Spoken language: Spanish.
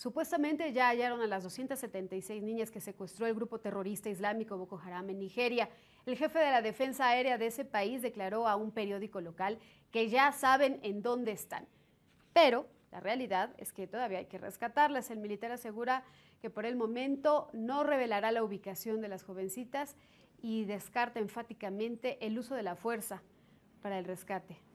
Supuestamente ya hallaron a las 276 niñas que secuestró el grupo terrorista islámico Boko Haram en Nigeria. El jefe de la defensa aérea de ese país declaró a un periódico local que ya saben en dónde están. Pero la realidad es que todavía hay que rescatarlas. El militar asegura que por el momento no revelará la ubicación de las jovencitas y descarta enfáticamente el uso de la fuerza para el rescate.